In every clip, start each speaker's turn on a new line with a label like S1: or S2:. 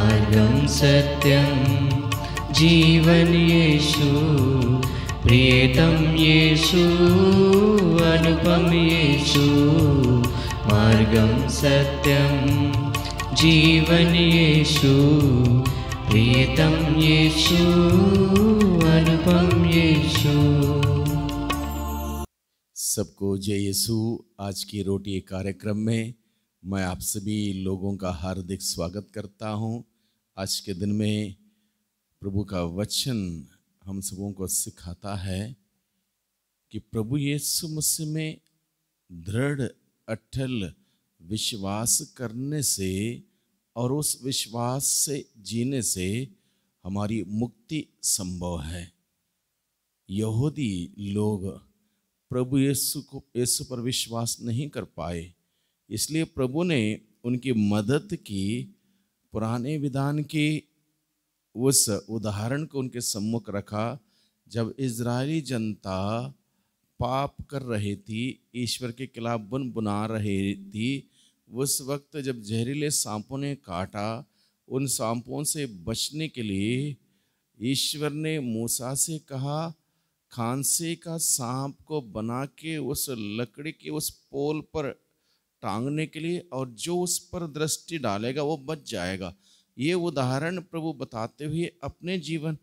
S1: मार्गं सत्यं जीवन येषु प्रियतम येषु अनुपम येषु मार्गं सत्यं जीवन येषु प्रियतम येषु अनुपम येषु सबको जय यसु आज की रोटी कार्यक्रम में मैं आप सभी लोगों का हार्दिक स्वागत करता हूं आज के दिन में प्रभु का वचन हम सबों को सिखाता है कि प्रभु यीशु मसीह में दृढ़ अटल विश्वास करने से और उस विश्वास से जीने से हमारी मुक्ति संभव है यहूदी लोग प्रभु यीशु को यीशु पर विश्वास नहीं कर पाए इसलिए प्रभु ने उनकी मदद की पुराने विधान की उस उदाहरण को उनके सम्मुख रखा जब इजरायली जनता पाप कर रही थी ईश्वर के खिलाफ बुन बुना रही थी उस वक्त जब जहरीले सांपों ने काटा उन सांपों से बचने के लिए ईश्वर ने मूसा से कहा खांसी का सांप को बना के उस लकड़ी के उस पोल पर टांगने के लिए और जो उस पर दृष्टि डालेगा वो बच जाएगा ये उदाहरण प्रभु बताते हुए अपने जीवन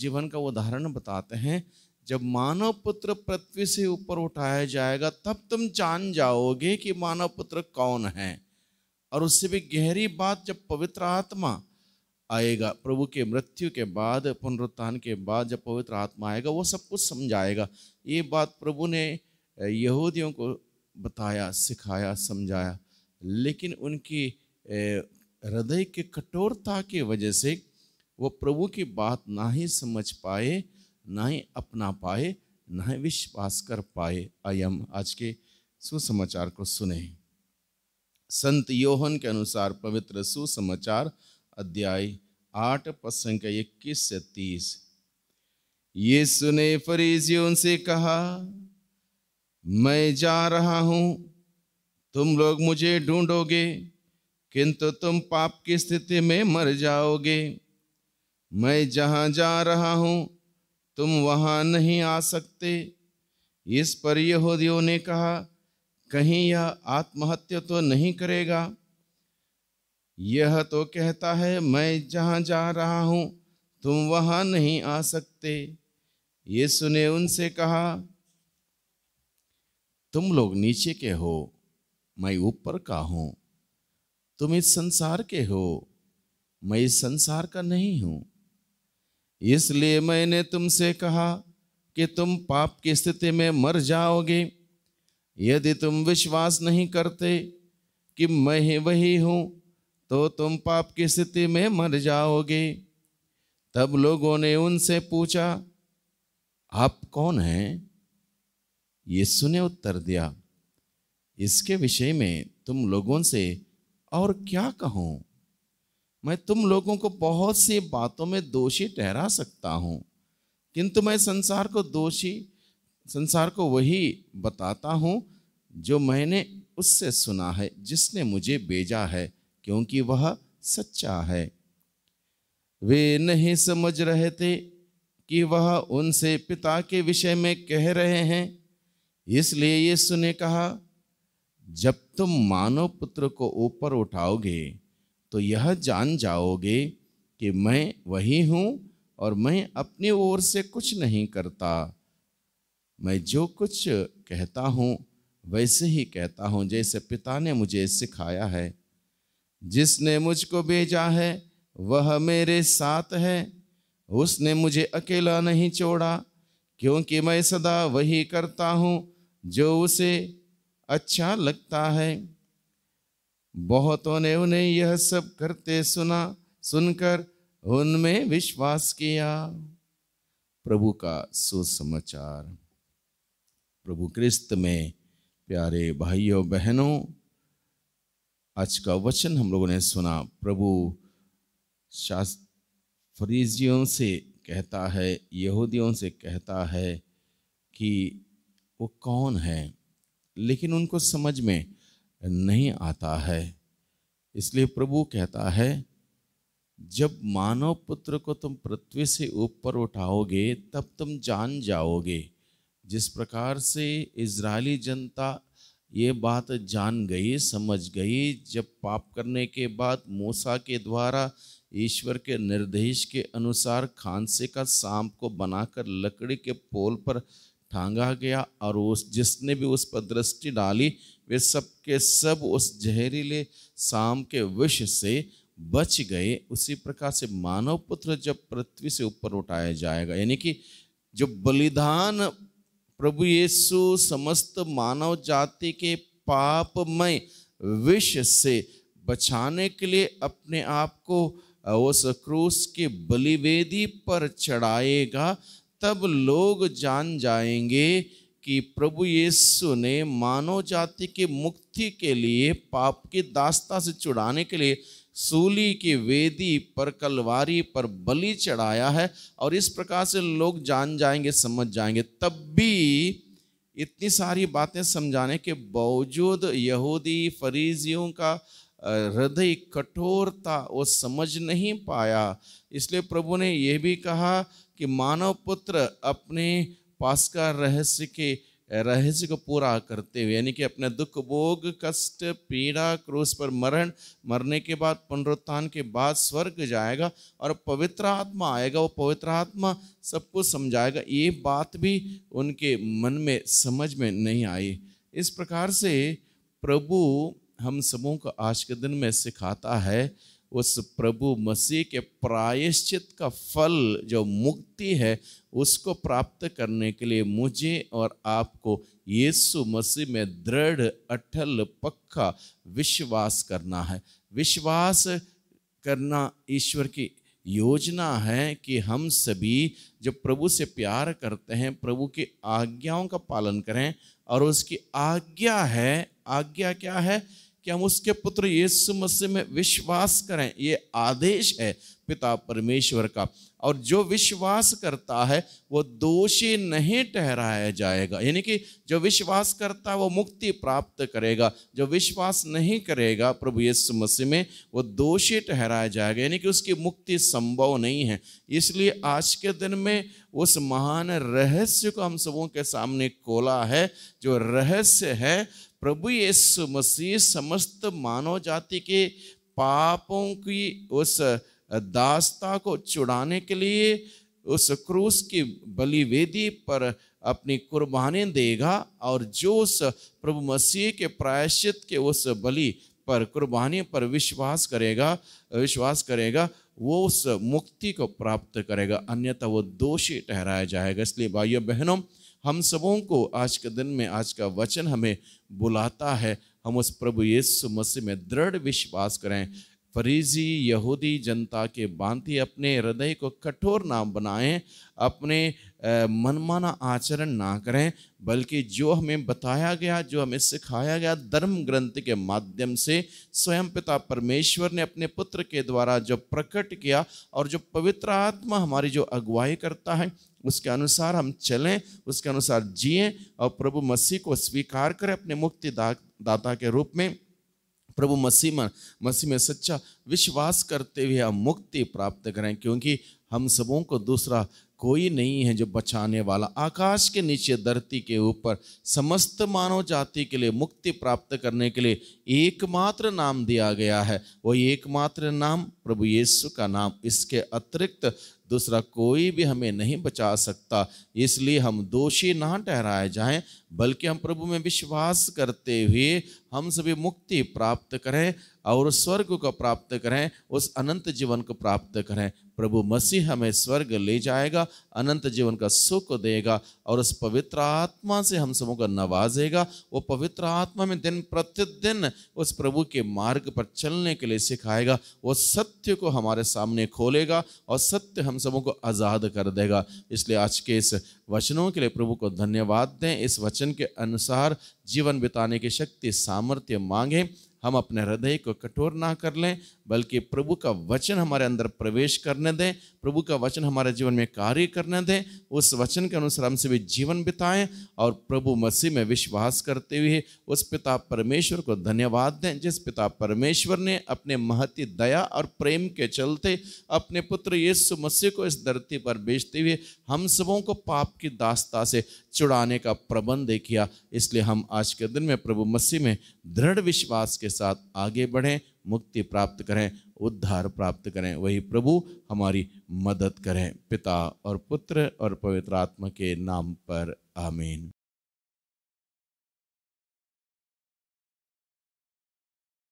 S1: जीवन का उदाहरण बताते हैं जब मानव पुत्र पृथ्वी से ऊपर उठाया जाएगा तब तुम जान जाओगे कि मानव पुत्र कौन है और उससे भी गहरी बात जब पवित्र आत्मा आएगा प्रभु के मृत्यु के बाद पुनरुत्थान के बाद जब पवित्र आत्मा आएगा वो सब कुछ समझाएगा ये बात प्रभु ने यहूदियों को बताया सिखाया समझाया लेकिन उनकी हृदय के कठोरता के वजह से वो प्रभु की बात ना ही समझ पाए ना ही अपना पाए ना ही विश्वास कर पाए आइए हम आज के सुसमाचार को सुने संत योहन के अनुसार पवित्र सुसमाचार अध्याय आठ पद संख्या इक्कीस से तीस ये सुने फरीजियों से कहा मैं जा रहा हूँ तुम लोग मुझे ढूंढोगे किंतु तुम पाप की स्थिति में मर जाओगे मैं जहाँ जा रहा हूँ तुम वहाँ नहीं आ सकते इस पर यहूदियों ने कहा कहीं यह आत्महत्या तो नहीं करेगा यह तो कहता है मैं जहाँ जा रहा हूँ तुम वहाँ नहीं आ सकते यीशु ने उनसे कहा तुम लोग नीचे के हो मैं ऊपर का हूं तुम इस संसार के हो मैं इस संसार का नहीं हूं इसलिए मैंने तुमसे कहा कि तुम पाप की स्थिति में मर जाओगे यदि तुम विश्वास नहीं करते कि मैं ही वही हूं तो तुम पाप की स्थिति में मर जाओगे तब लोगों ने उनसे पूछा आप कौन हैं यीशु ने उत्तर दिया इसके विषय में तुम लोगों से और क्या कहूँ मैं तुम लोगों को बहुत सी बातों में दोषी ठहरा सकता हूँ किंतु मैं संसार को दोषी संसार को वही बताता हूँ जो मैंने उससे सुना है जिसने मुझे भेजा है क्योंकि वह सच्चा है वे नहीं समझ रहे थे कि वह उनसे पिता के विषय में कह रहे हैं इसलिए यीशु ने कहा जब तुम मानव पुत्र को ऊपर उठाओगे तो यह जान जाओगे कि मैं वही हूँ और मैं अपनी ओर से कुछ नहीं करता मैं जो कुछ कहता हूँ वैसे ही कहता हूँ जैसे पिता ने मुझे सिखाया है जिसने मुझको भेजा है वह मेरे साथ है उसने मुझे अकेला नहीं छोड़ा क्योंकि मैं सदा वही करता हूँ जो उसे अच्छा लगता है बहुतों ने उन्हें यह सब करते सुना सुनकर उनमें विश्वास किया प्रभु का सुसमाचार प्रभु क्रिस्त में प्यारे भाइयों बहनों आज का वचन हम लोगों ने सुना प्रभु फरीजियों से कहता है यहूदियों से कहता है कि वो कौन है लेकिन उनको समझ में नहीं आता है इसलिए प्रभु कहता है जब मानव पुत्र को तुम पृथ्वी से ऊपर उठाओगे तब तुम जान जाओगे जिस प्रकार से इजरायली जनता ये बात जान गई समझ गई जब पाप करने के बाद मूसा के द्वारा ईश्वर के निर्देश के अनुसार खांसे का सांप को बनाकर लकड़ी के पोल पर ठांगा गया और उस जिसने भी उस पर दृष्टि डाली वे सब के सब उस जहरीले शाम के विष से बच गए उसी प्रकार से मानव पुत्र जब पृथ्वी से ऊपर उठाया जाएगा यानी कि जो बलिदान प्रभु यीशु समस्त मानव जाति के पापमय विष से बचाने के लिए अपने आप को उस क्रूस के बलिवेदी पर चढ़ाएगा तब लोग जान जाएंगे कि प्रभु यीशु ने मानव जाति की मुक्ति के लिए पाप की दास्ता से छुड़ाने के लिए सूली की वेदी पर कलवारी पर बलि चढ़ाया है और इस प्रकार से लोग जान जाएंगे समझ जाएंगे तब भी इतनी सारी बातें समझाने के बावजूद यहूदी फरीजियों का हृदय कठोरता वो समझ नहीं पाया इसलिए प्रभु ने यह भी कहा कि मानव पुत्र अपने पास का रहस्य के रहस्य को पूरा करते हुए यानी कि अपने दुख भोग कष्ट पीड़ा क्रूस पर मरण मरने के बाद पुनरुत्थान के बाद स्वर्ग जाएगा और पवित्र आत्मा आएगा वो पवित्र आत्मा सबको समझाएगा ये बात भी उनके मन में समझ में नहीं आई इस प्रकार से प्रभु हम सबों को आज के दिन में सिखाता है उस प्रभु मसीह के प्रायश्चित का फल जो मुक्ति है उसको प्राप्त करने के लिए मुझे और आपको यीशु मसीह में दृढ़ अटल पक्का विश्वास करना है विश्वास करना ईश्वर की योजना है कि हम सभी जो प्रभु से प्यार करते हैं प्रभु की आज्ञाओं का पालन करें और उसकी आज्ञा है आज्ञा क्या है कि हम उसके पुत्र यीशु मसीह में विश्वास करें ये आदेश है पिता परमेश्वर का और जो विश्वास करता है वो दोषी नहीं ठहराया जाएगा यानी कि जो विश्वास करता है वो मुक्ति प्राप्त करेगा जो विश्वास नहीं करेगा प्रभु यीशु मसीह में वो दोषी ठहराया जाएगा यानी कि उसकी मुक्ति संभव नहीं है इसलिए आज के दिन में उस महान रहस्य को हम सबों के सामने खोला है जो रहस्य है प्रभु यीशु मसीह समस्त मानव जाति के पापों की उस दास्ता को चुड़ाने के लिए उस क्रूस की बलिवेदी पर अपनी कुर्बानी देगा और जो उस प्रभु मसीह के प्रायश्चित के उस बलि पर कुर्बानी पर विश्वास करेगा विश्वास करेगा वो उस मुक्ति को प्राप्त करेगा अन्यथा वो दोषी ठहराया जाएगा इसलिए भाइयों बहनों हम सबों को आज के दिन में आज का वचन हमें बुलाता है हम उस प्रभु यीशु मसीह में दृढ़ विश्वास करें फरीजी यहूदी जनता के बांति अपने हृदय को कठोर ना बनाएं अपने मनमाना आचरण ना करें बल्कि जो हमें बताया गया जो हमें सिखाया गया धर्म ग्रंथ के माध्यम से स्वयं पिता परमेश्वर ने अपने पुत्र के द्वारा जो प्रकट किया और जो पवित्र आत्मा हमारी जो अगुवाई करता है उसके अनुसार हम चलें उसके अनुसार जिए और प्रभु मसीह को स्वीकार करें अपने मुक्ति दा, दाता के रूप में प्रभु मसीह में मसीह में सच्चा विश्वास करते हुए हम मुक्ति प्राप्त करें क्योंकि हम सबों को दूसरा कोई नहीं है जो बचाने वाला आकाश के नीचे धरती के ऊपर समस्त मानव जाति के लिए मुक्ति प्राप्त करने के लिए एकमात्र नाम दिया गया है वो एकमात्र नाम प्रभु यीशु का नाम इसके अतिरिक्त दूसरा कोई भी हमें नहीं बचा सकता इसलिए हम दोषी ना ठहराए जाएं बल्कि हम प्रभु में विश्वास करते हुए हम सभी मुक्ति प्राप्त करें और स्वर्ग को प्राप्त करें उस अनंत जीवन को प्राप्त करें प्रभु मसीह हमें स्वर्ग ले जाएगा अनंत जीवन का सुख देगा और उस पवित्र आत्मा से हम सबों को नवाजेगा वो पवित्र आत्मा में दिन प्रतिदिन उस प्रभु के मार्ग पर चलने के लिए सिखाएगा वो सत्य को हमारे सामने खोलेगा और सत्य हम सबों को आज़ाद कर देगा इसलिए आज के इस वचनों के लिए प्रभु को धन्यवाद दें इस वचन के अनुसार जीवन बिताने की शक्ति सामर्थ्य मांगें हम अपने हृदय को कठोर ना कर लें बल्कि प्रभु का वचन हमारे अंदर प्रवेश करने दें प्रभु का वचन हमारे जीवन में कार्य करने दें उस वचन के अनुसार हम सभी जीवन बिताएं और प्रभु मसीह में विश्वास करते हुए उस पिता परमेश्वर को धन्यवाद दें जिस पिता परमेश्वर ने अपने महती दया और प्रेम के चलते अपने पुत्र यीशु मसीह को इस धरती पर बेचते हुए हम सबों को पाप की दास्ता से चुड़ाने का प्रबंध किया इसलिए हम आज के दिन में प्रभु मसीह में दृढ़ विश्वास के साथ आगे बढ़ें मुक्ति प्राप्त करें उद्धार प्राप्त करें वही प्रभु हमारी मदद करें पिता और पुत्र और पवित्र आत्मा के नाम पर आमीन